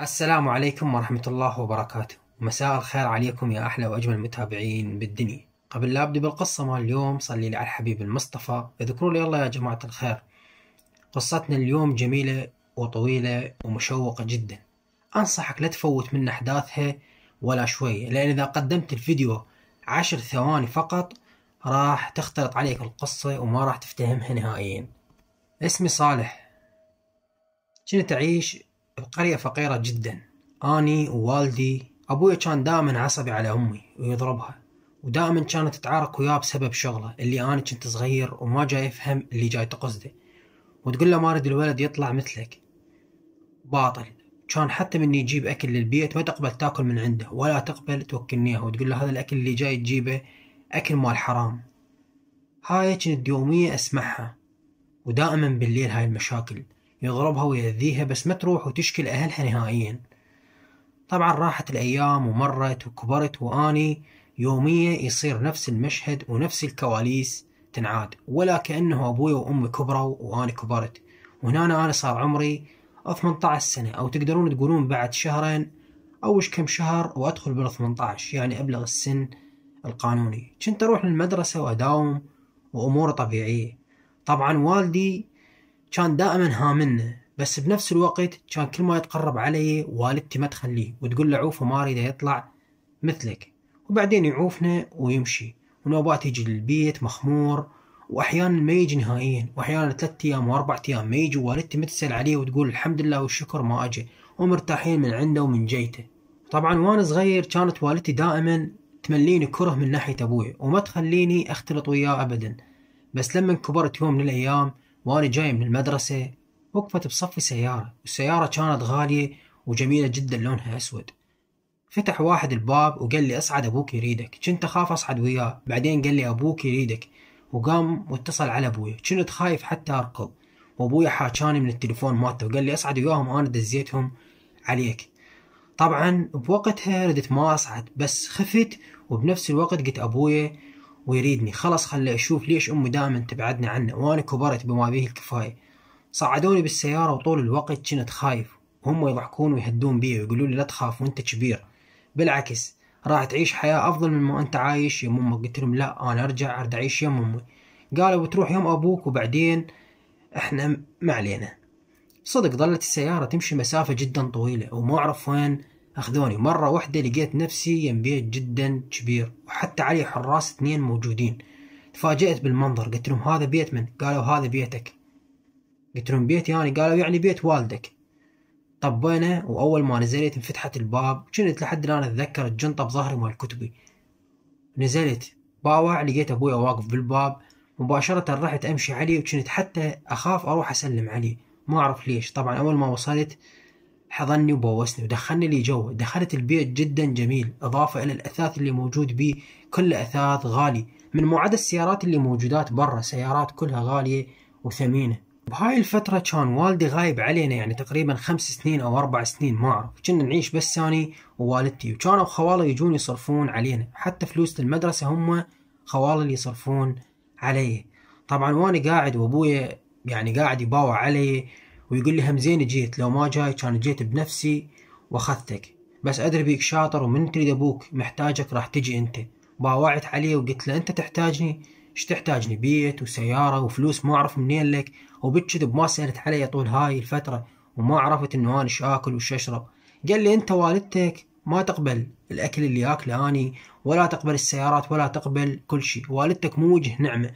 السلام عليكم ورحمة الله وبركاته مساء الخير عليكم يا أحلى وأجمل متابعين بالدنيا قبل لا أبدأ بالقصة مال اليوم صلي لي على الحبيب المصطفى اذكروا لي الله يا جماعة الخير قصتنا اليوم جميلة وطويلة ومشوقة جدا أنصحك لا تفوت من أحداثها ولا شوية لأن إذا قدمت الفيديو عشر ثواني فقط راح تختلط عليك القصة وما راح تفتهمها نهائيا اسمي صالح كنت أعيش القرية فقيرة جدا أني ووالدي أبوي كان دائما عصبي على أمي ويضربها ودائما كانت تتعارك وياه بسبب شغله اللي أنا كنت صغير وما جاي أفهم اللي جاي تقصده وتقول له ما أريد الولد يطلع مثلك باطل كان حتى من يجيب أكل للبيت ما تقبل تاكل من عنده ولا تقبل توكلنيها وتقول له هذا الأكل اللي جاي تجيبه أكل مال حرام هاي كانت يومية أسمعها ودائما بالليل هاي المشاكل يضربها ويأذيها بس ما تروح وتشكل أهلها نهائيا طبعا راحت الأيام ومرت وكبرت وأني يوميا يصير نفس المشهد ونفس الكواليس تنعاد ولا كأنه أبوي وأمي كبروا وأنا كبرت وهنا أنا صار عمري 18 سنة أو تقدرون تقولون بعد شهرين أو كم شهر وأدخل بال 18 يعني أبلغ السن القانوني كنت أروح للمدرسة وأداوم وأموري طبيعية طبعا والدي كان دائما هامنه بس بنفس الوقت كان كل ما يتقرب علي والدتي ما تخليه وتقول له عوفه ما اريده يطلع مثلك وبعدين يعوفنا ويمشي ونوبات يجي للبيت مخمور واحيانا ما يجي نهائيا واحيانا ثلاث ايام واربع ايام ما يجي والدتي ما تسال عليه وتقول الحمد لله والشكر ما اجى ومرتاحين من عنده ومن جيته طبعا وانا صغير كانت والدتي دائما تمليني كره من ناحيه ابوي وما تخليني اختلط وياه ابدا بس لما كبرت يوم من الايام وأنا جاي من المدرسة وقفت بصفي سيارة والسيارة كانت غالية وجميلة جدا لونها أسود فتح واحد الباب وقال لي اصعد ابوك يريدك كنت اخاف اصعد وياه بعدين قال لي ابوك يريدك وقام واتصل على ابوي كنت خايف حتى اركض وابوي حاشاني من التليفون مالته وقال لي اصعد وياهم انا دزيتهم عليك طبعا بوقتها ردت ما اصعد بس خفت وبنفس الوقت قلت ابوي ويريدني خلص خلي أشوف ليش أمي دائما تبعدني عنه وأنا كبرت بما به الكفاية صعدوني بالسيارة وطول الوقت كنت خايف وهم يضحكون ويهدون بي ويقولوا لي لا تخاف وانت كبير بالعكس راح تعيش حياة أفضل من ما أنت عايش يم أمك قلت لهم لا أنا أرجع أرد أعيش يم أمي قالوا بتروح يوم أبوك وبعدين إحنا ما علينا صدق ظلت السيارة تمشي مسافة جدا طويلة وما أعرف وين أخذوني مرة واحدة لقيت نفسي يم بيت جدا كبير وحتى عليه حراس اثنين موجودين تفاجأت بالمنظر قلت لهم هذا بيت من قالوا هذا بيتك قلت لهم بيتي يعني قالوا يعني بيت والدك طبينا وأول ما نزلت انفتحت الباب كنت لحد الآن أتذكر الجنطة بظهري مال كتبي نزلت باوع لقيت أبوي واقف بالباب مباشرة رحت أمشي عليه وكنت حتى أخاف أروح أسلم عليه ما أعرف ليش طبعا أول ما وصلت حضني وبوسني ودخلني لي جو دخلت البيت جدا جميل إضافة إلى الأثاث اللي موجود بيه كل أثاث غالي من معد السيارات اللي موجودات برا سيارات كلها غالية وثمينة بهاي الفترة كان والدي غايب علينا يعني تقريبا خمس سنين أو أربع سنين ما أعرف كنا نعيش بس أني ووالدتي وكانوا خوالي يجون يصرفون علينا حتى فلوس المدرسة هم خوالي اللي يصرفون علي طبعا وأنا قاعد وأبوي يعني قاعد يباوع علي ويقول لي همزين جيت لو ما جاي كان جيت بنفسي واخذتك بس ادري بيك شاطر ومن تريد ابوك محتاجك راح تجي انت باوعت عليه وقلت له انت تحتاجني ايش تحتاجني بيت وسيارة وفلوس ما اعرف منين لك وبالكذب ما سألت علي طول هاي الفترة وما عرفت انه انا ايش اكل وش اشرب قال لي انت والدتك ما تقبل الاكل اللي اكله اني ولا تقبل السيارات ولا تقبل كل شيء والدتك مو وجه نعمة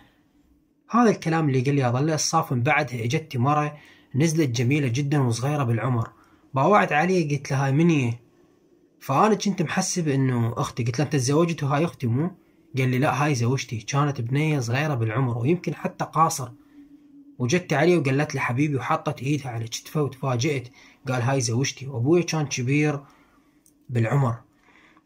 هذا الكلام اللي قال لي اظل الصاف من بعدها اجتي مرة نزلت جميلة جدا وصغيرة بالعمر باوعت علي قلت لها هاي فأنا كنت محسب إنه أختي قلت له أنت تزوجت وهاي أختي مو قال لي لا هاي زوجتي كانت بنية صغيرة بالعمر ويمكن حتى قاصر وجدت علي وقالت لي حبيبي وحطت ايدها على كتفه وتفاجئت قال هاي زوجتي وابوي كان كبير بالعمر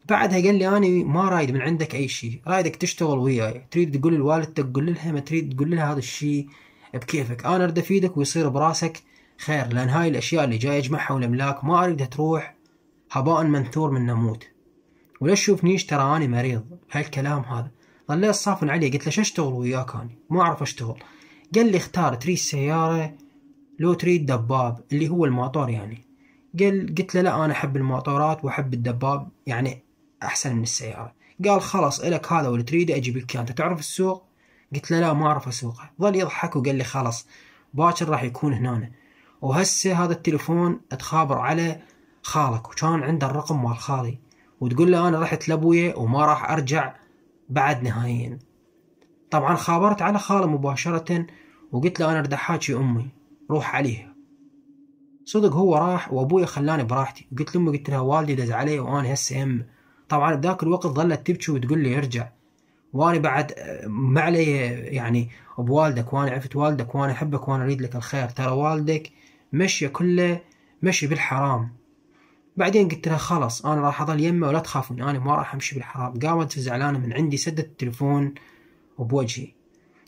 بعدها قال لي انا ما رايد من عندك اي شيء رايدك تشتغل وياي تريد تقول لوالدتك تقول لها ما تريد تقول لها هذا الشيء بكيفك انا اريد افيدك ويصير براسك خير لان هاي الاشياء اللي جاي اجمعها والاملاك ما اريدها تروح هباء منثور من نموت ولا تشوفنيش ترى اني مريض هالكلام هذا ظليت صافن عليه قلت له شو اشتغل وياك انا ما اعرف اشتغل قال لي اختار تريد سياره لو تريد دباب اللي هو الموتور يعني قال قلت له لا انا احب الموتورات واحب الدباب يعني احسن من السياره قال خلاص الك هذا واللي تريده اجيب لك انت تعرف السوق قلت له لا ما اعرف اسوقه ظل يضحك وقال لي خلاص باكر راح يكون هنا وهسه هذا التليفون تخابر على خالك وكان عنده الرقم مال خالي وتقول له انا رحت لابويا وما راح ارجع بعد نهائيا طبعا خابرت على خاله مباشرة وقلت له انا اريد احاكي امي روح عليها صدق هو راح وابوي خلاني براحتي قلت لامي قلت لها والدي دز علي وانا هسه هم طبعا بذاك الوقت ظلت تبكي وتقول لي ارجع وانا بعد ما علي يعني بوالدك وانا عفت والدك وانا احبك وانا اريد لك الخير ترى والدك مشي كله مشي بالحرام بعدين قلت لها خلاص انا راح اظل يمه ولا تخافون انا ما راح امشي بالحرام قامت زعلانه من عندي سدت التليفون وبوجهي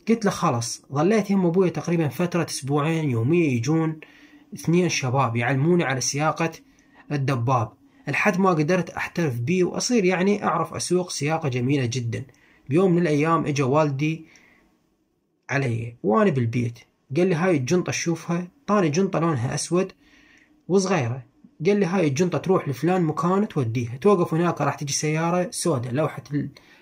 قلت له خلاص ظليت يم ابوي تقريبا فتره اسبوعين يوميا يجون اثنين شباب يعلموني على سياقه الدباب لحد ما قدرت احترف بيه واصير يعني اعرف اسوق سياقه جميله جدا بيوم من الأيام إجا والدي علي وأنا بالبيت قال لي هاي الجنطة شوفها طاري جنطة لونها أسود وصغيرة قال لي هاي الجنطة تروح لفلان مكان توديها توقف هناك راح تجي سيارة سوداء لوحة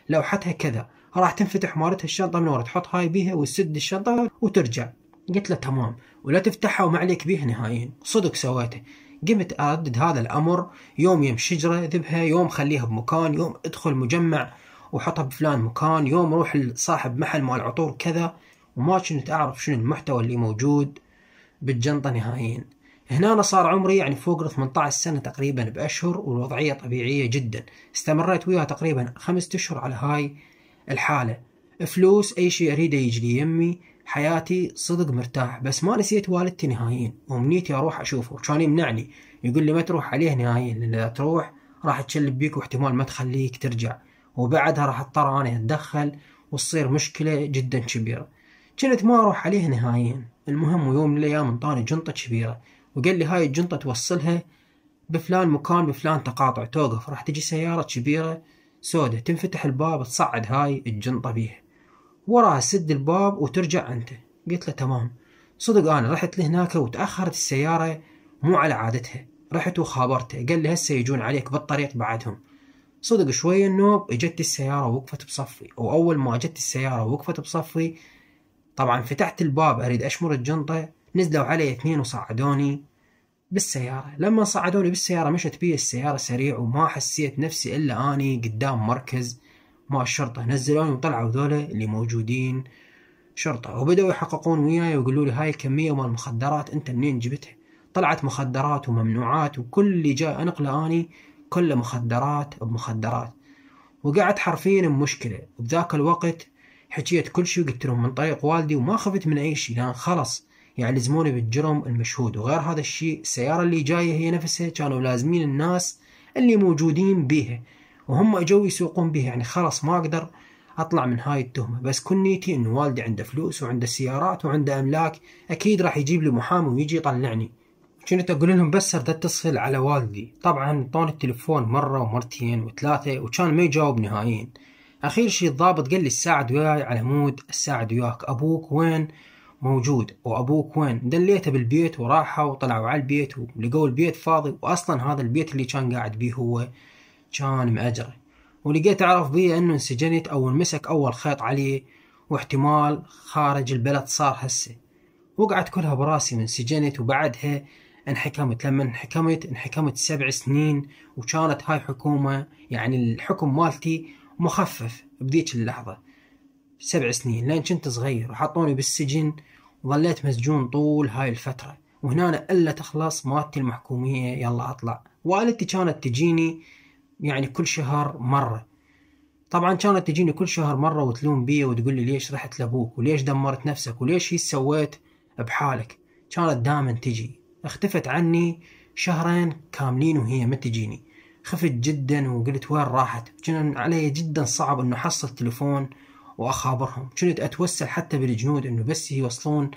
لوحتها كذا راح تنفتح مالتها الشنطة من ورا تحط هاي بيها وتسد الشنطة وترجع قلت له تمام ولا تفتحها وما عليك بيها نهائيا صدق سويته قمت أردد هذا الأمر يوم يم شجرة ذبها يوم خليها بمكان يوم ادخل مجمع وحطها بفلان مكان يوم اروح لصاحب محل مال عطور كذا وما كنت اعرف شنو المحتوى اللي موجود بالجنطة نهائيا هنا أنا صار عمري يعني فوق 18 سنة تقريبا بأشهر والوضعية طبيعية جدا استمريت وياها تقريبا خمسة أشهر على هاي الحالة فلوس أي شيء أريده يجي لي يمي حياتي صدق مرتاح بس ما نسيت والدتي نهائيا ومنيتي أروح أشوفه كان يمنعني يقول لي ما تروح عليه نهائيا لأن إذا تروح راح تشلب بيك واحتمال ما تخليك ترجع وبعدها راح اضطر انا اتدخل وتصير مشكله جدا كبيره كنت ما اروح عليه نهائيا المهم ويوم من الايام انطاني جنطه كبيره وقال لي هاي الجنطه توصلها بفلان مكان بفلان تقاطع توقف راح تجي سياره كبيره سودة تنفتح الباب تصعد هاي الجنطة بيها وراها سد الباب وترجع أنت قلت له تمام صدق أنا رحت لهناك وتأخرت السيارة مو على عادتها رحت وخابرته قال لي هسه يجون عليك بالطريق بعدهم صدق شوية النوب اجت السيارة وقفت بصفي وأول ما اجت السيارة وقفت بصفي طبعا فتحت الباب أريد أشمر الجنطة نزلوا علي اثنين وصعدوني بالسيارة لما صعدوني بالسيارة مشت بي السيارة سريع وما حسيت نفسي إلا أني قدام مركز ما الشرطة نزلوني وطلعوا ذولا اللي موجودين شرطة وبدأوا يحققون وياي ويقولوا لي هاي الكمية من المخدرات أنت منين جبتها طلعت مخدرات وممنوعات وكل اللي جاء أنقله أني كله مخدرات بمخدرات وقعدت حرفيا بمشكلة وبذاك الوقت حكيت كل شيء قلت لهم من طريق والدي وما خفت من أي شيء لأن خلص يعني لزموني بالجرم المشهود وغير هذا الشيء السيارة اللي جاية هي نفسها كانوا لازمين الناس اللي موجودين بيها وهم اجوا يسوقون بيها يعني خلاص ما اقدر اطلع من هاي التهمة بس كنيتي نيتي انه والدي عنده فلوس وعنده سيارات وعنده املاك اكيد راح يجيب لي محامي ويجي يطلعني كنت أقول لهم بس أرد أتصل على والدي طبعا طون التليفون مرة ومرتين وثلاثة وكان ما يجاوب نهائيا أخير شي الضابط قال لي الساعد وياي على مود الساعد وياك أبوك وين موجود وأبوك وين دليته بالبيت وراحوا وطلعوا على البيت ولقوا البيت فاضي وأصلا هذا البيت اللي كان قاعد بيه هو كان مأجره ولقيت أعرف بيه أنه انسجنت أو انمسك أول خيط عليه واحتمال خارج البلد صار هسه وقعت كلها براسي من سجنت وبعدها انحكمت لما انحكمت انحكمت سبع سنين وكانت هاي حكومة يعني الحكم مالتي مخفف بذيك اللحظة سبع سنين لان كنت صغير وحطوني بالسجن وظليت مسجون طول هاي الفترة وهنا إلا تخلص مالتي المحكومية يلا أطلع والدتي كانت تجيني يعني كل شهر مرة طبعا كانت تجيني كل شهر مرة وتلوم بي وتقول لي ليش رحت لأبوك وليش دمرت نفسك وليش هي سويت بحالك كانت دائما تجي اختفت عني شهرين كاملين وهي ما تجيني خفت جدا وقلت وين راحت كان علي جدا صعب انه احصل تليفون واخابرهم كنت اتوسل حتى بالجنود انه بس يوصلون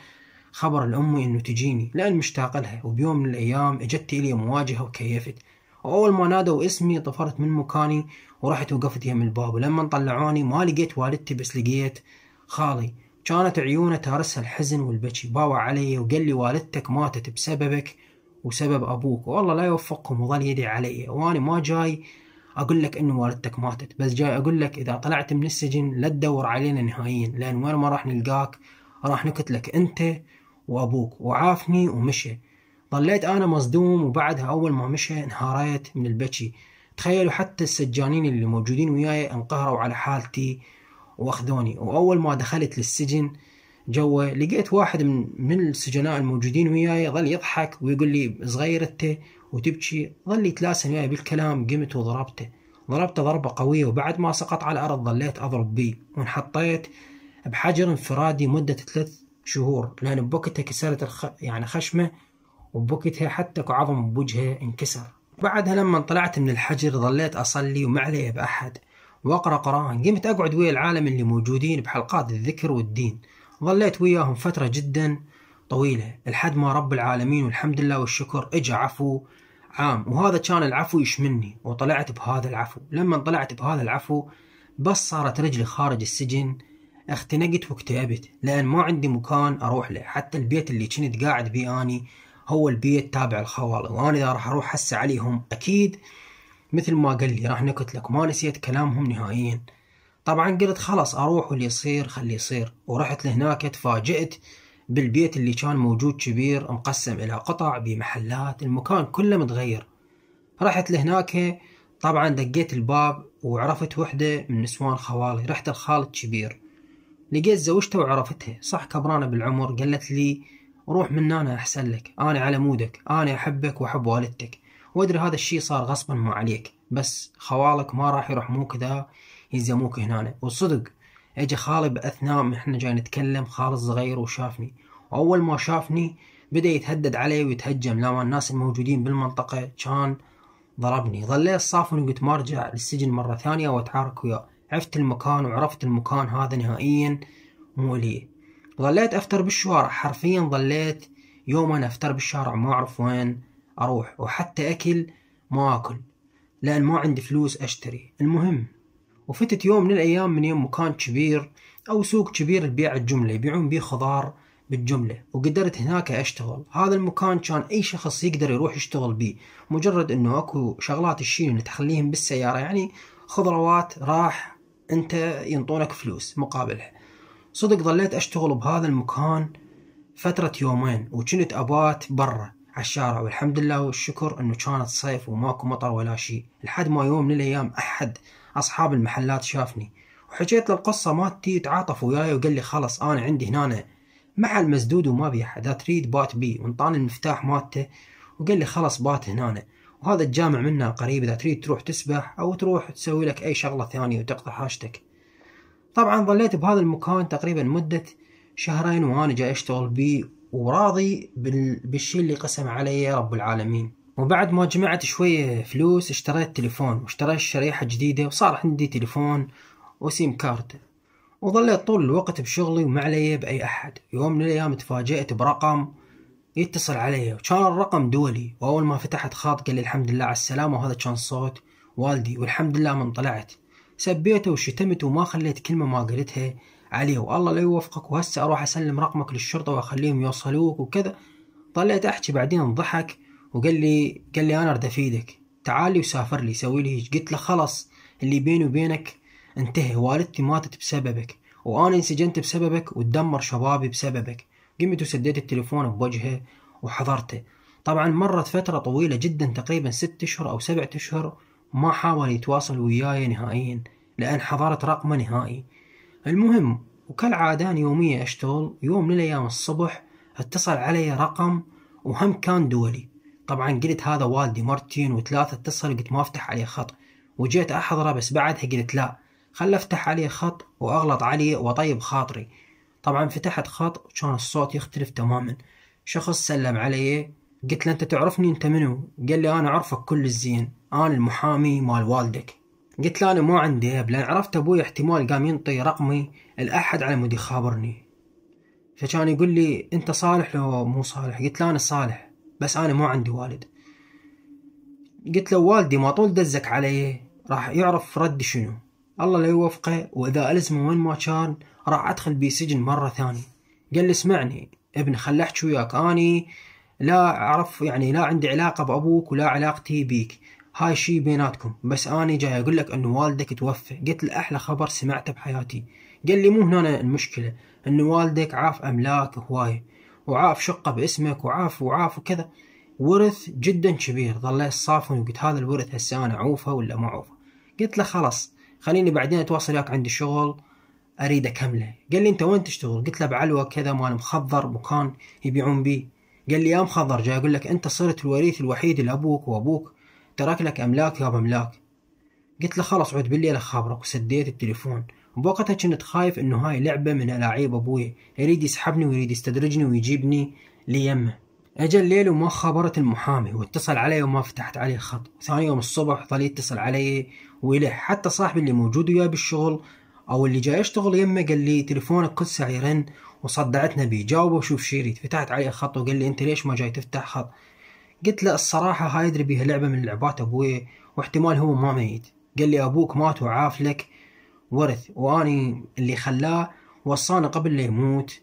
خبر لامي انه تجيني لان مشتاق لها وبيوم من الايام اجت الي مواجهه وكيفت واول ما نادوا اسمي طفرت من مكاني ورحت وقفت يم الباب ولما طلعوني ما لقيت والدتي بس لقيت خالي كانت عيونه تارسها الحزن والبكي باوع علي وقال لي والدتك ماتت بسببك وسبب أبوك والله لا يوفقهم وظل يدعي علي وأنا ما جاي أقول لك انه والدتك ماتت بس جاي أقول لك إذا طلعت من السجن لا تدور علينا نهائيا لأن وين ما راح نلقاك راح نقتلك أنت وأبوك وعافني ومشي ظليت أنا مصدوم وبعدها أول ما مشى انهاريت من البكي تخيلوا حتى السجانين اللي موجودين وياي انقهروا على حالتي واخذوني واول ما دخلت للسجن جوا لقيت واحد من من السجناء الموجودين وياي ظل يضحك ويقول لي صغير انت وتبكي ظل يتلاسن وياي بالكلام قمت وضربته ضربته ضربة قوية وبعد ما سقط على الأرض ظليت أضرب بيه وانحطيت بحجر انفرادي مدة ثلاث شهور لأن بوقتها كسرت الخ... يعني خشمه وبوقتها حتى عظم بوجهه انكسر بعدها لما طلعت من الحجر ظليت أصلي وما علي بأحد واقرا قران قمت اقعد ويا العالم اللي موجودين بحلقات الذكر والدين ظليت وياهم فتره جدا طويله لحد ما رب العالمين والحمد لله والشكر اجى عفو عام وهذا كان العفو يشمني وطلعت بهذا العفو لما طلعت بهذا العفو بس صارت رجلي خارج السجن اختنقت واكتئبت لان ما عندي مكان اروح له حتى البيت اللي كنت قاعد بيه اني هو البيت تابع الخوالي وانا اذا راح اروح هسه عليهم اكيد مثل ما قال لي راح نكت لك ما نسيت كلامهم نهائيا طبعا قلت خلاص اروح واللي يصير خلي يصير ورحت لهناك تفاجئت بالبيت اللي كان موجود كبير مقسم الى قطع بمحلات المكان كله متغير رحت لهناك طبعا دقيت الباب وعرفت وحده من نسوان خوالي رحت الخال كبير لقيت زوجته وعرفتها صح كبرانه بالعمر قالت لي روح من هنا احسن لك انا على مودك انا احبك واحب والدتك وادري هذا الشيء صار غصبا ما عليك بس خوالك ما راح يرحموك اذا يلزموك هنا والصدق اجى خالي باثناء ما احنا جاي نتكلم خال الصغير وشافني واول ما شافني بدا يتهدد علي ويتهجم لما الناس الموجودين بالمنطقه كان ضربني ظليت صافن وقلت ما ارجع للسجن مره ثانيه واتعارك وياه عفت المكان وعرفت المكان هذا نهائيا مو لي ظليت افتر بالشوارع حرفيا ظليت يوم انا افتر بالشارع ما اعرف وين أروح وحتى أكل ما أكل لأن ما عندي فلوس أشتري المهم وفتت يوم من الأيام من يوم مكان كبير أو سوق كبير لبيع الجملة يبيعون بيه خضار بالجملة وقدرت هناك أشتغل هذا المكان كان أي شخص يقدر يروح يشتغل بيه مجرد أنه أكو شغلات الشين اللي تخليهم بالسيارة يعني خضروات راح أنت ينطونك فلوس مقابلها صدق ظليت أشتغل بهذا المكان فترة يومين وكنت أبات برا على الشارع والحمد لله والشكر انه كانت صيف وماكو مطر ولا شيء لحد ما يوم من الايام احد اصحاب المحلات شافني وحكيت له القصه مالتي تعاطف وياي وقال لي خلص انا عندي هنا محل مسدود وما بي احد تريد بات بي وانطاني المفتاح مالته وقال لي خلص بات هنا وهذا الجامع منا قريب اذا تريد تروح تسبح او تروح تسوي لك اي شغله ثانيه وتقضي حاجتك طبعا ظليت بهذا المكان تقريبا مده شهرين وانا جاي اشتغل بيه وراضي بالشيء اللي قسم علي رب العالمين وبعد ما جمعت شوية فلوس اشتريت تليفون واشتريت شريحة جديدة وصار عندي تليفون وسيم كارد وظليت طول الوقت بشغلي وما علي بأي أحد يوم من الأيام تفاجأت برقم يتصل علي وكان الرقم دولي وأول ما فتحت خاط قال لي الحمد لله على السلامة وهذا كان صوت والدي والحمد لله من طلعت سبيته وشتمته وما خليت كلمة ما قلتها عليه والله لا يوفقك وهسه اروح اسلم رقمك للشرطه واخليهم يوصلوك وكذا طلعت احكي بعدين ضحك وقال لي قال لي انا ارد افيدك تعالي وسافر لي سوي لي قلت له خلص اللي بيني وبينك انتهى والدتي ماتت بسببك وانا انسجنت بسببك وتدمر شبابي بسببك قمت وسديت التليفون بوجهه وحضرته طبعا مرت فترة طويلة جدا تقريبا ست اشهر او سبعة اشهر ما حاول يتواصل وياي نهائيا لان حضرت رقمه نهائي المهم وكالعادة يومية يوميا أشتغل يوم من الأيام الصبح اتصل علي رقم وهم كان دولي طبعا قلت هذا والدي مرتين وثلاثة اتصل قلت ما افتح عليه خط وجيت أحضره بس بعدها قلت لا خل افتح عليه خط وأغلط عليه وطيب خاطري طبعا فتحت خط وكان الصوت يختلف تماما شخص سلم علي قلت له انت تعرفني انت منو قال لي انا اعرفك كل الزين انا المحامي مال والدك قلت له أنا مو عندي اب لأن عرفت أبوي احتمال قام ينطي رقمي الأحد على مود يخابرني فكان يقول لي أنت صالح لو مو صالح قلت له أنا صالح بس أنا مو عندي والد قلت له والدي ما طول دزك علي راح يعرف ردي شنو الله لا يوفقه وإذا ألزمه وين ما كان راح أدخل بيه سجن مرة ثانية قال لي اسمعني ابن خلحت وياك أني لا أعرف يعني لا عندي علاقة بأبوك ولا علاقتي بيك هاي شي بيناتكم بس أنا جاي أقول لك أنه والدك توفى قلت له أحلى خبر سمعته بحياتي قال لي مو هنا المشكلة أنه والدك عاف أملاك هواية وعاف شقة باسمك وعاف وعاف وكذا ورث جدا كبير ظليت صافن وقلت هذا الورث هسه أنا أعوفه ولا ما أعوفه قلت له خلاص خليني بعدين أتواصل وياك عندي شغل أريد أكمله قال لي أنت وين تشتغل قلت له بعلوة كذا مال مخضر مكان يبيعون بيه قال لي يا مخضر جاي أقول لك أنت صرت الوريث الوحيد لأبوك وأبوك ترك لك أملاك يا أملاك قلت له خلص عود بالليل أخابرك وسديت التليفون وبوقتها كنت خايف إنه هاي لعبة من ألاعيب أبوي يريد يسحبني ويريد يستدرجني ويجيبني ليمه اجى الليل وما خبرت المحامي واتصل علي وما فتحت عليه خط ثاني يوم الصبح ظل يتصل علي وله حتى صاحبي اللي موجود وياه بالشغل او اللي جاي يشتغل يمه قال لي تليفونك كل ساعه يرن وصدعتنا بيه جاوبه وشوف شيريت فتحت عليه خط وقال لي انت ليش ما جاي تفتح خط قلت له الصراحة هاي أدري بيها لعبة من لعبات أبوي واحتمال هو ما ميت قال لي أبوك مات وعاف لك ورث وأني اللي خلاه وصانا قبل لا يموت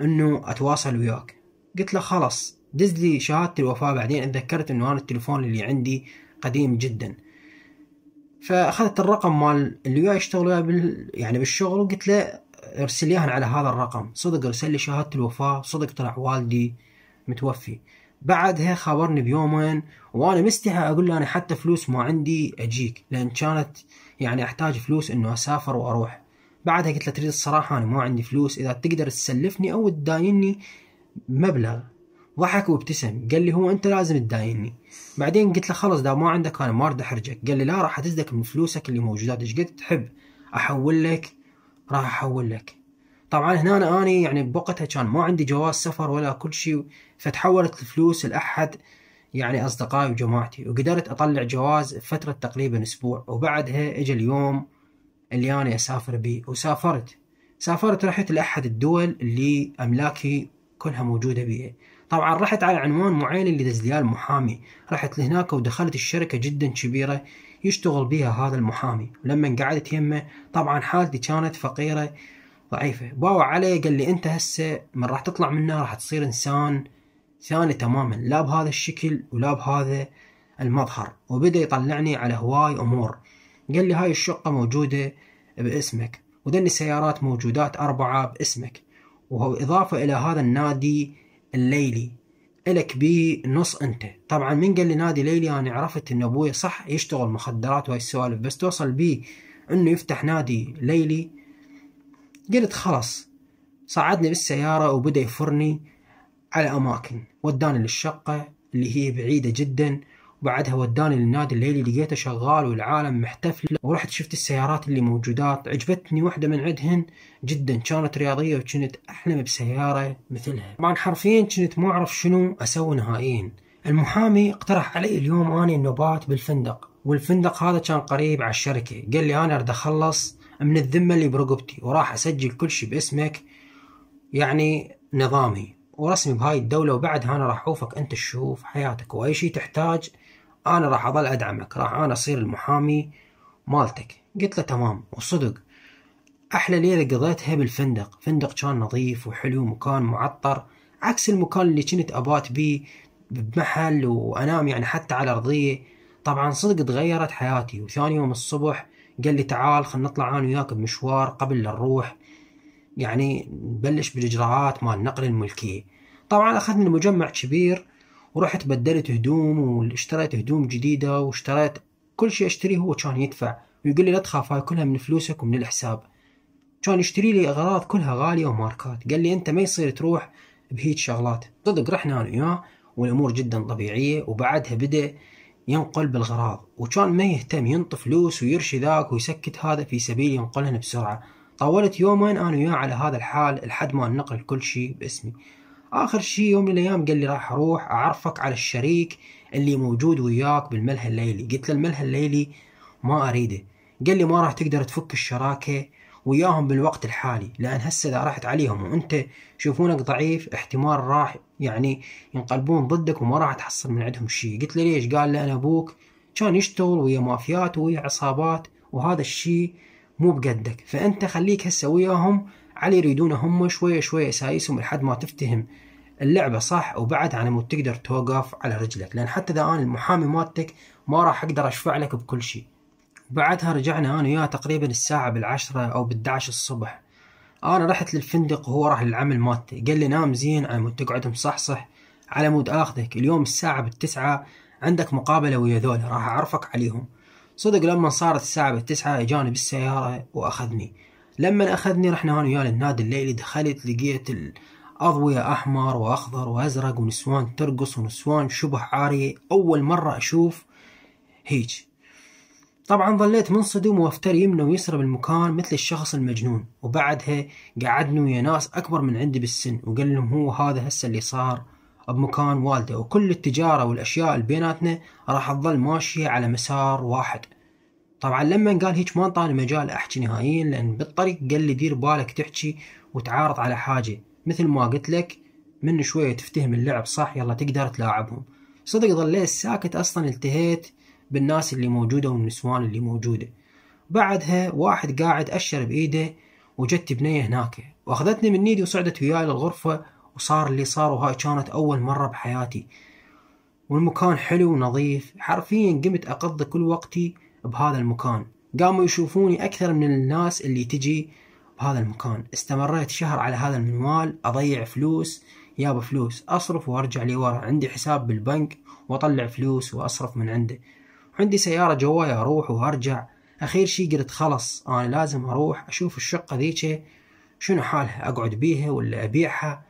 أنه أتواصل وياك قلت له خلاص دز لي شهادة الوفاة بعدين اتذكرت أنه أنا التلفون اللي عندي قديم جدا فأخذت الرقم مال اللي وياي يشتغل بال يعني بالشغل وقلت له ارسل لي على هذا الرقم صدق ارسل لي شهادة الوفاة صدق طلع والدي متوفي بعدها خبرني بيومين وانا مستحي اقول له انا حتى فلوس ما عندي اجيك لان كانت يعني احتاج فلوس انه اسافر واروح بعدها قلت له تريد الصراحة انا ما عندي فلوس اذا تقدر تسلفني او تدايني مبلغ ضحك وابتسم قال لي هو انت لازم تدايني بعدين قلت له خلص دا ما عندك انا ما ارد احرجك قال لي لا راح اتزدك من فلوسك اللي موجودات ايش قد تحب احول لك راح احول لك طبعا هنا أنا, اني يعني بوقتها كان ما عندي جواز سفر ولا كل شيء فتحولت الفلوس لأحد يعني أصدقائي وجماعتي وقدرت أطلع جواز فترة تقريبا أسبوع وبعدها إجا اليوم اللي أنا أسافر بيه وسافرت سافرت رحت لأحد الدول اللي أملاكي كلها موجودة بيها طبعا رحت على عنوان معين اللي دزلياه المحامي رحت لهناك ودخلت الشركة جدا كبيرة يشتغل بيها هذا المحامي ولما قعدت يمه طبعا حالتي كانت فقيرة ضعيفة باوع عليه قال لي أنت هسه من راح تطلع منها راح تصير إنسان ثاني تماما لا بهذا الشكل ولا بهذا المظهر وبدأ يطلعني على هواي أمور قال لي هاي الشقة موجودة باسمك ودني سيارات موجودات أربعة باسمك وهو إضافة إلى هذا النادي الليلي إلك بيه نص أنت طبعا من قال لي نادي ليلي أنا يعني عرفت أن أبوي صح يشتغل مخدرات وهي السوالف بس توصل بيه أنه يفتح نادي ليلي قلت خلاص صعدني بالسيارة وبدأ يفرني على أماكن وداني للشقة اللي هي بعيدة جدا وبعدها وداني للنادي الليلي لقيته شغال والعالم محتفلة ورحت شفت السيارات اللي موجودات عجبتني واحدة من عندهن جدا كانت رياضية وكنت أحلم بسيارة مثلها طبعا حرفيا كنت ما أعرف شنو أسوي نهائيا المحامي اقترح علي اليوم أني النبات بالفندق والفندق هذا كان قريب على الشركة قال لي أنا أريد أخلص من الذمة اللي برقبتي وراح أسجل كل شيء باسمك يعني نظامي ورسمي بهاي الدولة وبعدها أنا راح أوفك أنت تشوف حياتك وأي شي تحتاج أنا راح أظل أدعمك راح أنا أصير المحامي مالتك قلت له تمام وصدق أحلى ليلة قضيتها بالفندق فندق كان نظيف وحلو مكان معطر عكس المكان اللي كنت أبات بيه بمحل وأنام يعني حتى على أرضية طبعا صدق تغيرت حياتي وثاني يوم الصبح قال لي تعال خلينا نطلع انا وياك بمشوار قبل لا نروح يعني نبلش بالاجراءات مال نقل الملكيه طبعا اخذنا مجمع كبير ورحت بدلت هدوم واشتريت هدوم جديده واشتريت كل شيء اشتريه هو كان يدفع ويقول لي لا تخاف هاي كلها من فلوسك ومن الحساب كان يشتري لي اغراض كلها غاليه وماركات قال لي انت ما يصير تروح بهيج شغلات صدق رحنا انا وياه والامور جدا طبيعيه وبعدها بدا ينقل بالغراض وكان ما يهتم ينطي فلوس ويرشي ذاك ويسكت هذا في سبيل ينقلهن بسرعة طولت يومين أنا وياه على هذا الحال لحد ما نقل كل شيء باسمي آخر شيء يوم من الأيام قال لي راح أروح أعرفك على الشريك اللي موجود وياك بالملهى الليلي قلت له الملهى الليلي ما أريده قال لي ما راح تقدر تفك الشراكة وياهم بالوقت الحالي لان هسه اذا راحت عليهم وانت يشوفونك ضعيف احتمال راح يعني ينقلبون ضدك وما راح تحصل من عندهم شيء قلت له ليش قال لي انا ابوك كان يشتغل ويا مافيات ويا عصابات وهذا الشيء مو بقدك فانت خليك هسه وياهم على يريدونه هم شويه شويه سايسهم لحد ما تفتهم اللعبه صح وبعد عن مود تقدر توقف على رجلك لان حتى اذا انا المحامي مالتك ما راح اقدر اشفع لك بكل شيء بعدها رجعنا انا وياه تقريبا الساعة بالعشرة او بالدعش الصبح انا رحت للفندق وهو راح للعمل مالته قال لي نام زين على مود تقعد مصحصح على مود اخذك اليوم الساعة بالتسعة عندك مقابلة ويا ذولا راح اعرفك عليهم صدق لما صارت الساعة بالتسعة اجاني بالسيارة واخذني لما اخذني رحنا انا وياه للنادي الليلي دخلت لقيت الأضوية أحمر وأخضر وأزرق ونسوان ترقص ونسوان شبه عارية أول مرة أشوف هيج طبعا ظليت منصدم وافتر يمنى ويسرى بالمكان مثل الشخص المجنون وبعدها قعدنا ويا ناس اكبر من عندي بالسن وقال لهم هو هذا هسه اللي صار بمكان والده وكل التجارة والاشياء اللي بيناتنا راح تظل ماشية على مسار واحد طبعا لما قال هيك ما انطاني مجال احكي نهائيا لان بالطريق قال لي دير بالك تحكي وتعارض على حاجة مثل ما قلت لك من شوية تفتهم اللعب صح يلا تقدر تلاعبهم صدق ظليت ساكت اصلا التهيت بالناس اللي موجودة والنسوان اللي موجودة بعدها واحد قاعد أشر بإيده وجت بنية هناك وأخذتني من إيدي وصعدت وياي للغرفة وصار اللي صار وهاي كانت أول مرة بحياتي والمكان حلو ونظيف حرفيا قمت أقضي كل وقتي بهذا المكان قاموا يشوفوني أكثر من الناس اللي تجي بهذا المكان استمريت شهر على هذا المنوال أضيع فلوس يا فلوس أصرف وأرجع لورا عندي حساب بالبنك وأطلع فلوس وأصرف من عنده عندي سيارة جواي أروح وأرجع أخير شي قلت خلص أنا لازم أروح أشوف الشقة ذيك شنو حالها أقعد بيها ولا أبيعها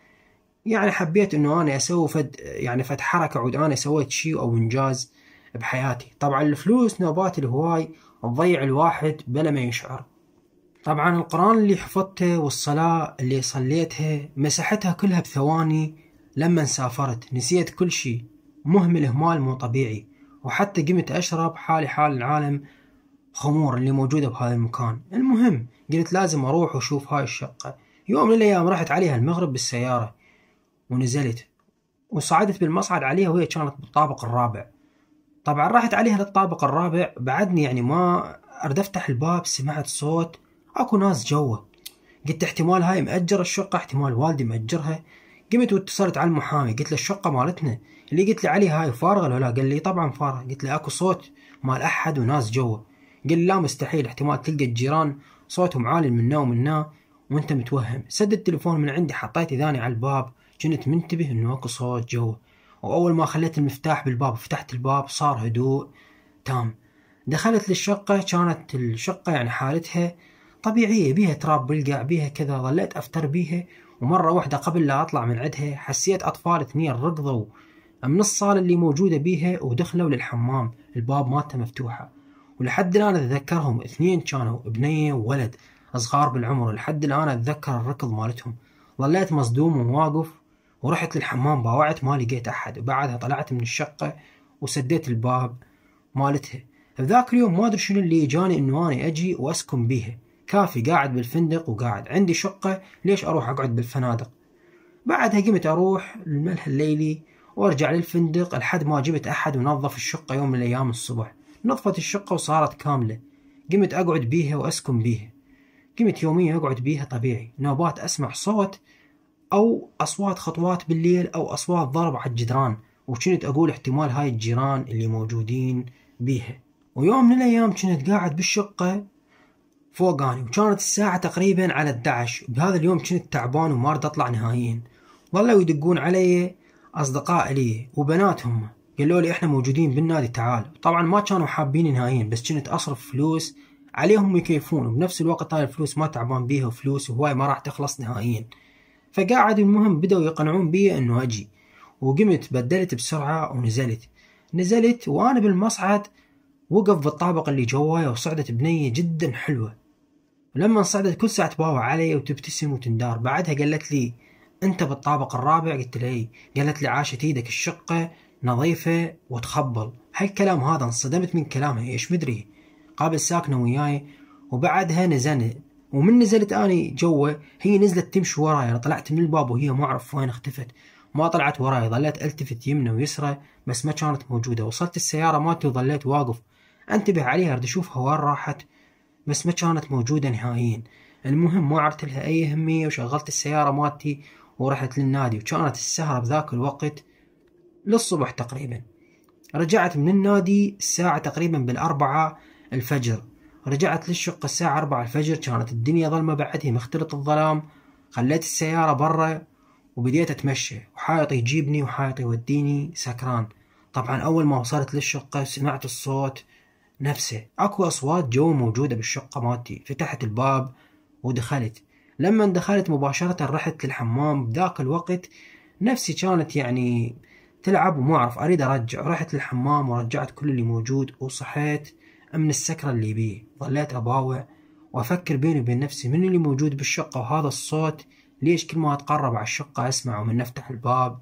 يعني حبيت أنه أنا أسوي فد يعني فد حركة عود أنا سويت شي أو إنجاز بحياتي طبعا الفلوس نوبات الهواي تضيع الواحد بلا ما يشعر طبعا القرآن اللي حفظته والصلاة اللي صليتها مسحتها كلها بثواني لما سافرت نسيت كل شي مهمل إهمال مو طبيعي وحتى قمت أشرب حالي حال العالم خمور اللي موجودة بهذا المكان المهم قلت لازم أروح وأشوف هاي الشقة يوم من الأيام رحت عليها المغرب بالسيارة ونزلت وصعدت بالمصعد عليها وهي كانت بالطابق الرابع طبعا رحت عليها للطابق الرابع بعدني يعني ما أرد أفتح الباب سمعت صوت أكو ناس جوا قلت احتمال هاي مأجر الشقة احتمال والدي مأجرها قمت واتصلت على المحامي قلت له الشقه مالتنا اللي قلت لي عليه هاي فارغه ولا لا قال لي طبعا فارغه قلت له اكو صوت مال احد وناس جوا قال لا مستحيل احتمال تلقى الجيران صوتهم عالي من هنا ومن وانت متوهم سد التليفون من عندي حطيت اذاني على الباب كنت منتبه انه اكو صوت جوا واول ما خليت المفتاح بالباب فتحت الباب صار هدوء تام دخلت للشقة كانت الشقة يعني حالتها طبيعية بيها تراب بالقاع بيها كذا ظليت أفتر بيها ومرة واحدة قبل لا أطلع من عدها حسيت أطفال اثنين ركضوا من الصالة اللي موجودة بيها ودخلوا للحمام الباب مالته مفتوحة ولحد الآن أتذكرهم اثنين كانوا بنية وولد صغار بالعمر لحد الآن أتذكر الركض مالتهم ظليت مصدوم وواقف ورحت للحمام باوعت ما لقيت أحد وبعدها طلعت من الشقة وسديت الباب مالتها بذاك اليوم ما أدري شنو اللي جاني إنه أنا أجي وأسكن بيها كافي قاعد بالفندق وقاعد عندي شقة ليش أروح أقعد بالفنادق بعدها قمت أروح للملح الليلي وأرجع للفندق لحد ما جبت أحد ونظف الشقة يوم من الأيام الصبح نظفت الشقة وصارت كاملة قمت أقعد بيها وأسكن بيها قمت يوميا أقعد بيها طبيعي نوبات أسمع صوت أو أصوات خطوات بالليل أو أصوات ضرب على الجدران وكنت أقول احتمال هاي الجيران اللي موجودين بيها ويوم من الأيام كنت قاعد بالشقة فوقاني وكانت الساعة تقريبا على الدعش بهذا اليوم كنت تعبان وما ارد اطلع نهائيا ظلوا يدقون علي اصدقاء لي وبناتهم قالوا لي احنا موجودين بالنادي تعال طبعا ما كانوا حابين نهائيا بس كنت اصرف فلوس عليهم يكيفون وبنفس الوقت هاي الفلوس ما تعبان بيها فلوس وهواي ما راح تخلص نهائيا فقاعد المهم بدأوا يقنعون بي انه اجي وقمت بدلت بسرعة ونزلت نزلت وانا بالمصعد وقف بالطابق اللي جوايا وصعدت بنية جدا حلوة ولما انصعدت كل ساعة تباوع علي وتبتسم وتندار بعدها قالت لي انت بالطابق الرابع قلت لها اي قالت لي عاشت ايدك الشقة نظيفة وتخبل هالكلام هذا انصدمت من كلامها ايش مدري قابل ساكنة وياي وبعدها نزلنا ومن نزلت اني جوا هي نزلت تمشي وراي انا طلعت من الباب وهي ما اعرف وين اختفت ما طلعت وراي ظلت التفت يمنى ويسرى بس ما كانت موجودة وصلت السيارة مالتي وظليت واقف انتبه عليها ارد اشوفها وين راحت بس ما كانت موجودة نهائيا المهم ما عرفت لها أي أهمية وشغلت السيارة مالتي ورحت للنادي وكانت السهرة بذاك الوقت للصبح تقريبا رجعت من النادي الساعة تقريبا بالأربعة الفجر رجعت للشقة الساعة أربعة الفجر كانت الدنيا ظلمة بعدها مختلط الظلام خليت السيارة برا وبديت أتمشى وحائط يجيبني وحائط يوديني سكران طبعا أول ما وصلت للشقة سمعت الصوت نفسه أكو أصوات جوا موجودة بالشقة مالتي فتحت الباب ودخلت لما دخلت مباشرة رحت للحمام بذاك الوقت نفسي كانت يعني تلعب وما أعرف أريد أرجع رحت للحمام ورجعت كل اللي موجود وصحيت من السكرة اللي بيه ظليت أباوع وأفكر بيني وبين نفسي من اللي موجود بالشقة وهذا الصوت ليش كل ما أتقرب على الشقة أسمع ومن نفتح الباب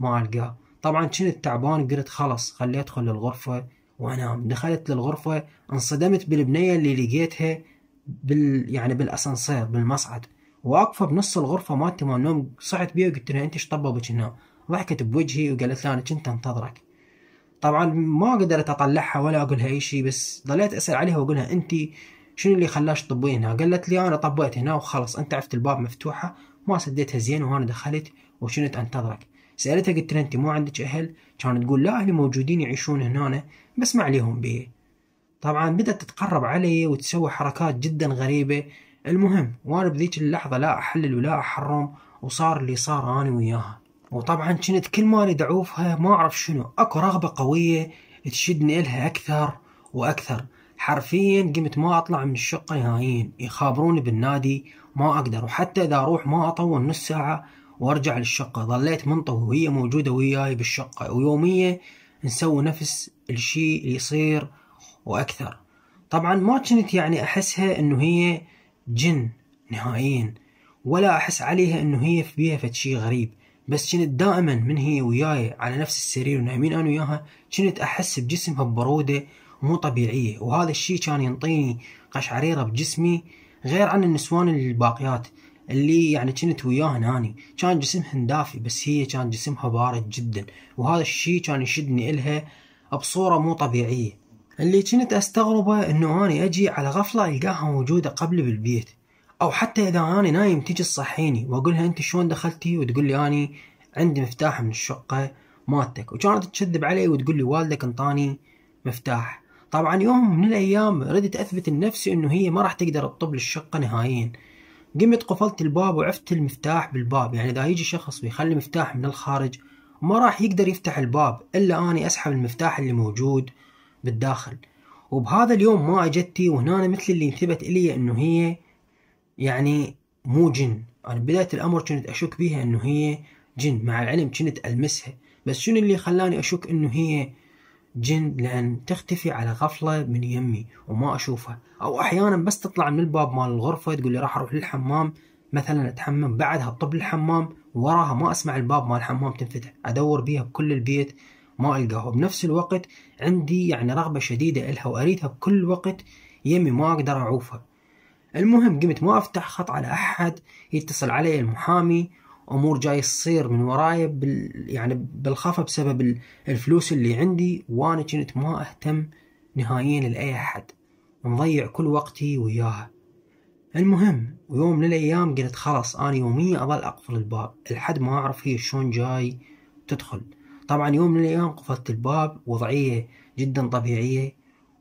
ما ألقاه طبعا كنت تعبان قلت خلص خليه أدخل للغرفة وانا دخلت للغرفه انصدمت بالبنيه اللي لقيتها بال يعني بالاسانسير بالمصعد واقفه بنص الغرفه مالتي مال النوم صحت بيها وقلت لها انت ايش طببك هنا ضحكت بوجهي وقالت لي انا كنت انتظرك طبعا ما قدرت اطلعها ولا اقول لها اي شيء بس ضليت اسال عليها واقول لها انت شنو اللي خلاش تطبين هنا قالت لي انا طبيت هنا وخلص انت عرفت الباب مفتوحه ما سديتها زين وانا دخلت وشنت انتظرك سالتها قلت لها انت مو عندك اهل كانت تقول لا اهلي موجودين يعيشون هنا بسمع ما عليهم به طبعا بدأت تتقرب علي وتسوي حركات جدا غريبة المهم وانا بذيك اللحظة لا احلل ولا احرم وصار اللي صار انا وياها وطبعا كنت كل ما لي ما اعرف شنو اكو رغبة قوية تشدني الها اكثر واكثر حرفيا قمت ما اطلع من الشقة نهائيا يخابروني بالنادي ما اقدر وحتى اذا اروح ما اطول نص ساعة وارجع للشقة ظليت منطوي وهي موجودة وياي بالشقة ويومية نسوي نفس الشيء اللي يصير واكثر طبعا ما كنت يعني احسها انه هي جن نهائيا ولا احس عليها انه هي بيها شيء غريب بس كنت دائما من هي وياي على نفس السرير ونايمين انا وياها كنت احس بجسمها ببروده مو طبيعيه وهذا الشيء كان ينطيني قشعريره بجسمي غير عن النسوان الباقيات اللي يعني كنت وياه ناني كان جسمها دافي بس هي كان جسمها بارد جدا وهذا الشيء كان يشدني إلها بصورة مو طبيعية اللي كنت استغربه انه اني اجي على غفلة القاها موجودة قبلي بالبيت او حتى اذا اني نايم تجي تصحيني واقولها انت شلون دخلتي وتقول لي اني عندي مفتاح من الشقة مالتك وكانت تشذب علي وتقول لي والدك انطاني مفتاح طبعا يوم من الايام ردت اثبت لنفسي انه هي ما راح تقدر تطب للشقة نهائيا قمت قفلت الباب وعفت المفتاح بالباب يعني إذا يجي شخص ويخلي مفتاح من الخارج ما راح يقدر يفتح الباب إلا أني أسحب المفتاح اللي موجود بالداخل وبهذا اليوم ما أجتي وهنا أنا مثل اللي انثبت إلي أنه هي يعني مو جن أنا بداية الأمر كنت أشك بيها أنه هي جن مع العلم كنت ألمسها بس شنو اللي خلاني أشك أنه هي جن لأن تختفي على غفلة من يمي وما أشوفها أو أحيانا بس تطلع من الباب مال الغرفة تقول لي راح أروح للحمام مثلا أتحمم بعدها طب الحمام وراها ما أسمع الباب مال الحمام تنفتح أدور بيها بكل البيت ما ألقاها وبنفس الوقت عندي يعني رغبة شديدة إلها وأريدها بكل وقت يمي ما أقدر أعوفها المهم قمت ما أفتح خط على أحد يتصل علي المحامي امور جاي تصير من وراي بال يعني بالخفا بسبب الفلوس اللي عندي وانا كنت ما اهتم نهائيا لاي احد مضيع كل وقتي وياها المهم ويوم من الايام قلت خلاص انا يوميا اظل اقفل الباب لحد ما اعرف هي شلون جاي تدخل طبعا يوم من الايام قفلت الباب وضعيه جدا طبيعيه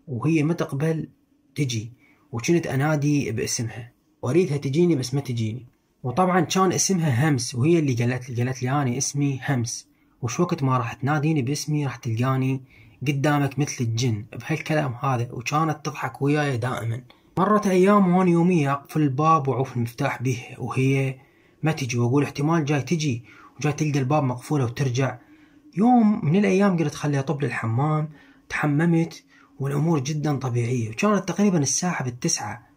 وهي ما تقبل تجي وكنت انادي باسمها واريدها تجيني بس ما تجيني وطبعا كان اسمها همس وهي اللي قالت لي قالت لي اني اسمي همس وش وقت ما راح تناديني باسمي راح تلقاني قدامك مثل الجن بهالكلام هذا وكانت تضحك وياي دائما مرت أيام وأنا يومية أقفل الباب وأعوف المفتاح به وهي ما تجي وأقول احتمال جاي تجي وجاي تلقى الباب مقفولة وترجع يوم من الأيام قلت خلي أطب للحمام تحممت والأمور جدا طبيعية وكانت تقريبا الساعة بالتسعة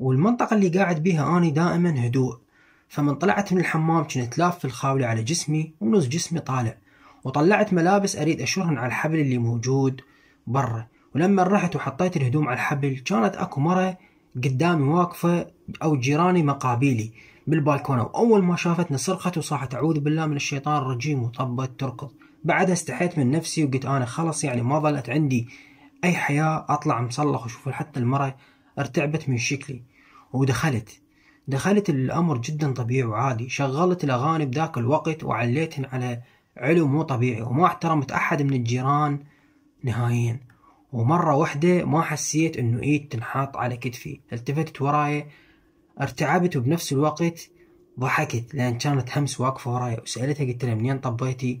والمنطقة اللي قاعد بيها اني دائما هدوء فمن طلعت من الحمام كنت لاف في الخاولة على جسمي ونص جسمي طالع وطلعت ملابس أريد أشرهن على الحبل اللي موجود برا ولما رحت وحطيت الهدوم على الحبل كانت أكو مرة قدامي واقفة أو جيراني مقابيلي بالبالكونة وأول ما شافتني صرخت وصاحت أعوذ بالله من الشيطان الرجيم وطبت تركض بعدها استحيت من نفسي وقلت أنا خلص يعني ما ظلت عندي أي حياة أطلع مصلخ وشوف حتى المرة ارتعبت من شكلي ودخلت دخلت الأمر جدا طبيعي وعادي شغلت الأغاني بذاك الوقت وعليتهن على علو مو طبيعي وما احترمت أحد من الجيران نهائيا ومرة واحدة ما حسيت إنه إيد تنحط على كتفي التفتت وراي ارتعبت وبنفس الوقت ضحكت لأن كانت همس واقفة وراي وسألتها قلت لها منين طبيتي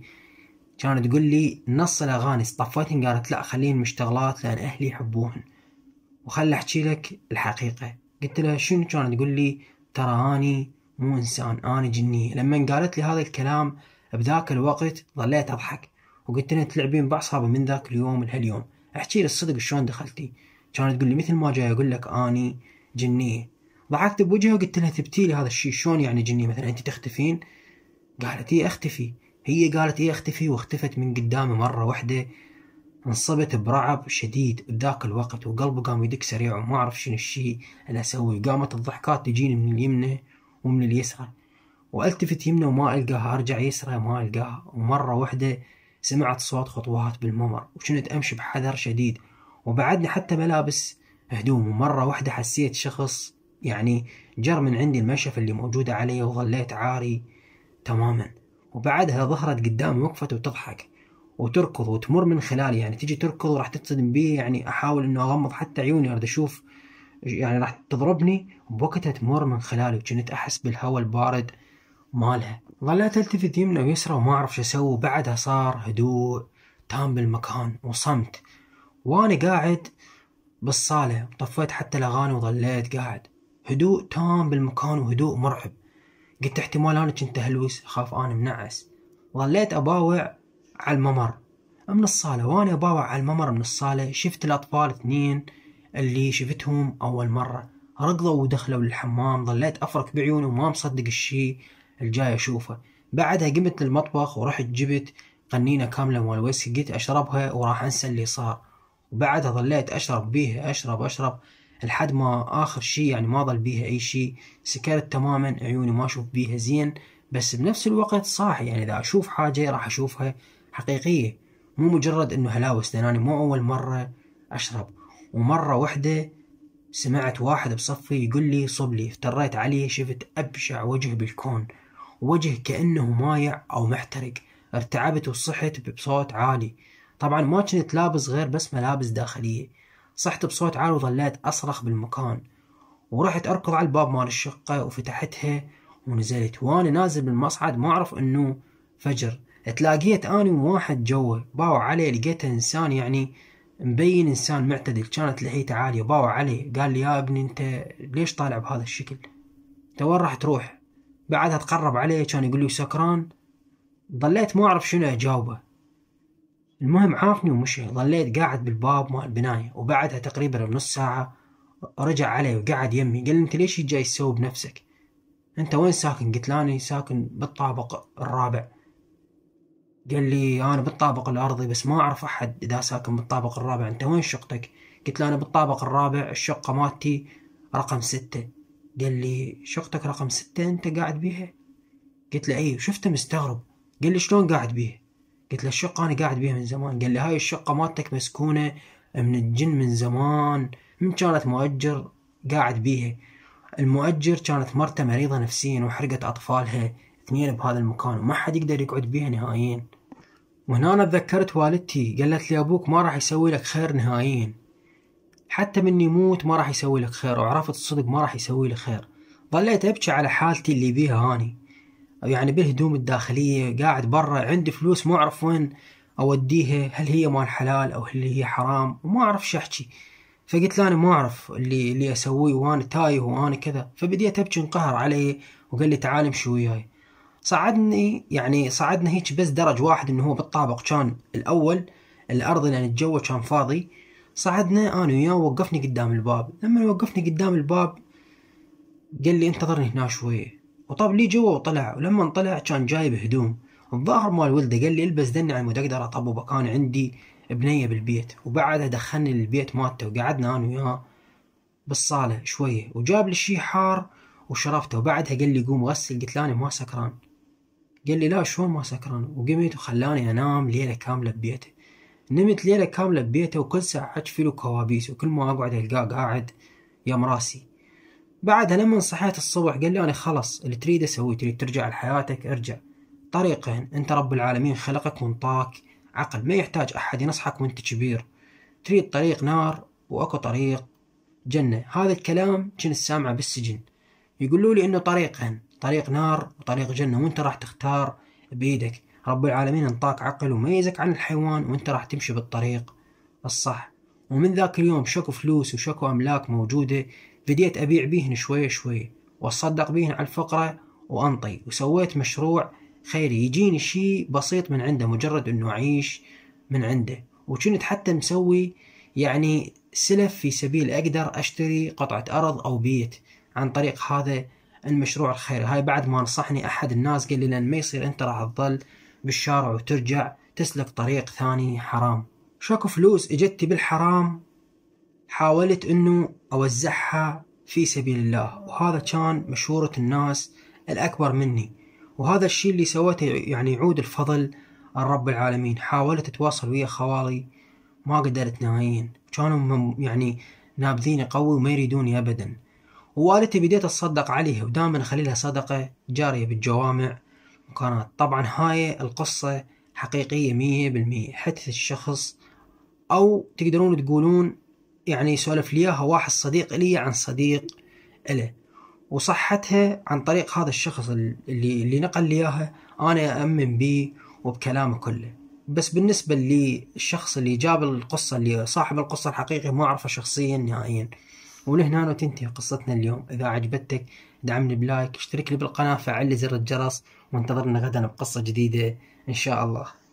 كانت تقول لي نص الأغاني طفيتهن قالت لا خليهن مشتغلات لأن أهلي يحبوهن وخل أحكي لك الحقيقة قلت لها شنو كانت تقول لي ترى اني مو انسان اني جنيه لما قالت لي هذا الكلام بذاك الوقت ظليت اضحك وقلت لها تلعبين بعصابه من ذاك اليوم لهاليوم احكي لي الصدق شلون دخلتي كانت تقول لي مثل ما جاي اقول لك اني جنيه ضحكت بوجهها وقلت لها ثبتي لي هذا الشيء شلون يعني جنيه مثلا انت تختفين قالت هي إيه، اختفي هي قالت هي إيه، اختفي واختفت من قدامي مره واحده انصبت برعب شديد بذاك الوقت وقلبه قام يدق سريع وما أعرف شنو الشيء اللي أسوي قامت الضحكات تجيني من اليمنى ومن اليسرى والتفت يمنى وما القاها ارجع يسرى ما القاها ومره واحده سمعت صوت خطوات بالممر وكنت امشي بحذر شديد وبعدني حتى ملابس هدوم ومره واحده حسيت شخص يعني جر من عندي المشفى اللي موجوده علي وظليت عاري تماما وبعدها ظهرت قدامي وقفت وتضحك وتركض وتمر من خلالي يعني تجي تركض وراح تتصدم بي يعني احاول انه اغمض حتى عيوني اريد اشوف يعني راح تضربني وبوقتها تمر من خلالي وكنت احس بالهواء البارد مالها ظلت التفت يمنى ويسرى وما اعرف شو اسوي بعدها صار هدوء تام بالمكان وصمت وانا قاعد بالصالة طفيت حتى الاغاني وظليت قاعد هدوء تام بالمكان وهدوء مرعب قلت احتمال انا كنت اهلوس اخاف انا منعس ظليت اباوع على الممر من الصالة وأنا باوع على الممر من الصالة شفت الأطفال اثنين اللي شفتهم أول مرة ركضوا ودخلوا للحمام ظليت أفرك بعيوني وما مصدق الشي الجاي أشوفه بعدها قمت للمطبخ ورحت جبت قنينة كاملة مال ويسكي قلت أشربها وراح أنسى اللي صار وبعدها ظليت أشرب بيها أشرب أشرب لحد ما آخر شي يعني ما ظل بيها أي شي سكرت تماما عيوني ما أشوف بيها زين بس بنفس الوقت صاحي يعني إذا أشوف حاجة راح أشوفها حقيقية مو مجرد انه هلاوس لان انا مو اول مرة اشرب ومرة واحدة سمعت واحد بصفي يقول لي صب لي افتريت عليه شفت ابشع وجه بالكون وجه كأنه مايع او محترق ارتعبت وصحت بصوت عالي طبعا ما كنت لابس غير بس ملابس داخلية صحت بصوت عالي وظليت أصرخ بالمكان ورحت أركض على الباب مال الشقة وفتحتها ونزلت وأنا نازل بالمصعد ما أعرف أنه فجر تلاقيت اني واحد جوا باو عليه لقيته انسان يعني مبين انسان معتدل كانت لحيته عاليه باو عليه قال لي يا ابني انت ليش طالع بهذا الشكل انت وين راح تروح بعدها تقرب عليه كان يقول لي سكران ضليت ما اعرف شنو اجاوبه المهم عافني ومشي ظليت قاعد بالباب مال البنايه وبعدها تقريبا بنص ساعه رجع علي وقعد يمي قال لي انت ليش جاي تسوي بنفسك انت وين ساكن قلت له اني ساكن بالطابق الرابع قال لي انا بالطابق الارضي بس ما اعرف احد اذا ساكن بالطابق الرابع انت وين شقتك قلت له انا بالطابق الرابع الشقه مالتي رقم ستة قال لي شقتك رقم ستة انت قاعد بيها قلت له اي شفته مستغرب قال لي شلون قاعد بيها قلت له الشقه انا قاعد بيها من زمان قال لي هاي الشقه مالتك مسكونه من الجن من زمان من كانت مؤجر قاعد بيها المؤجر كانت مرته مريضة نفسيا وحرقت أطفالها اثنين بهذا المكان وما حد يقدر يقعد بيها نهائيا وهنا أنا تذكرت والدتي قالت لي أبوك ما راح يسوي لك خير نهائيا حتى من يموت ما راح يسوي لك خير وعرفت الصدق ما راح يسوي لي خير ظليت أبكي على حالتي اللي بيها أني يعني بالهدوم الداخلية قاعد برا عندي فلوس ما أعرف وين أوديها هل هي مال حلال أو هل هي حرام وما أعرف شحكي فقلت له أنا ما أعرف اللي اللي أسويه وأنا تايه وأنا كذا فبديت أبكي انقهر علي وقال لي تعال امشي وياي صعدني يعني صعدنا هيك بس درج واحد انه هو بالطابق كان الاول الارض لان الجو كان فاضي صعدنا انا وياه وقفني قدام الباب لما وقفني قدام الباب قال لي انتظرني هنا شويه وطاب لي جوا وطلع ولما طلع كان جايب هدوم الظاهر مال ولده قال لي البس دني على مود اقدر اطب كان عندي بنيه بالبيت وبعدها دخلني للبيت مالته وقعدنا انا وياه بالصاله شويه وجاب لي شي حار وشربته وبعدها قال لي قوم غسل قلت له انا ما سكران قال لي لا شلون ما سكران وقمت وخلاني انام ليله كامله ببيته نمت ليله كامله ببيته وكل ساعه اجفي له كوابيس وكل ما اقعد القاه قاعد يم راسي بعدها لما صحيت الصبح قال لي انا خلص اللي تريده سوي تريد ترجع لحياتك ارجع طريقين انت رب العالمين خلقك وانطاك عقل ما يحتاج احد ينصحك وانت كبير تريد طريق نار واكو طريق جنة هذا الكلام كنت سامعه بالسجن يقولوا لي انه طريقين طريق نار وطريق جنة وانت راح تختار بإيدك رب العالمين انطاك عقل وميزك عن الحيوان وانت راح تمشي بالطريق الصح ومن ذاك اليوم شكو فلوس وشكو أملاك موجودة بديت أبيع بيهن شوي شوي وأتصدق بيهن على الفقرة وأنطي وسويت مشروع خيري يجيني شيء بسيط من عنده مجرد أنه أعيش من عنده وكنت حتى مسوي يعني سلف في سبيل أقدر أشتري قطعة أرض أو بيت عن طريق هذا المشروع الخيري هاي بعد ما نصحني أحد الناس قال لي لأن ما يصير أنت راح تظل بالشارع وترجع تسلك طريق ثاني حرام شكو فلوس اجتي بالحرام حاولت أنه أوزعها في سبيل الله وهذا كان مشورة الناس الأكبر مني وهذا الشيء اللي سويته يعني يعود الفضل الرب العالمين حاولت أتواصل ويا خوالي ما قدرت نهائيا كانوا يعني نابذيني قوي وما يريدوني أبدا ووالدتي بديت أتصدق عليها ودائما أخلي لها صدقة جارية بالجوامع وكانت طبعا هاي القصة حقيقية مية بالمية حدث الشخص أو تقدرون تقولون يعني سولف ليها واحد صديق لي عن صديق له وصحتها عن طريق هذا الشخص اللي اللي نقل ليها انا اامن به وبكلامه كله بس بالنسبه للشخص اللي جاب القصه اللي صاحب القصه الحقيقي ما اعرفه شخصيا نهائيا ولهنا تنتهي قصتنا اليوم إذا عجبتك دعمني بلايك اشترك لي بالقناة فعل زر الجرس وانتظرنا غدا بقصة جديدة إن شاء الله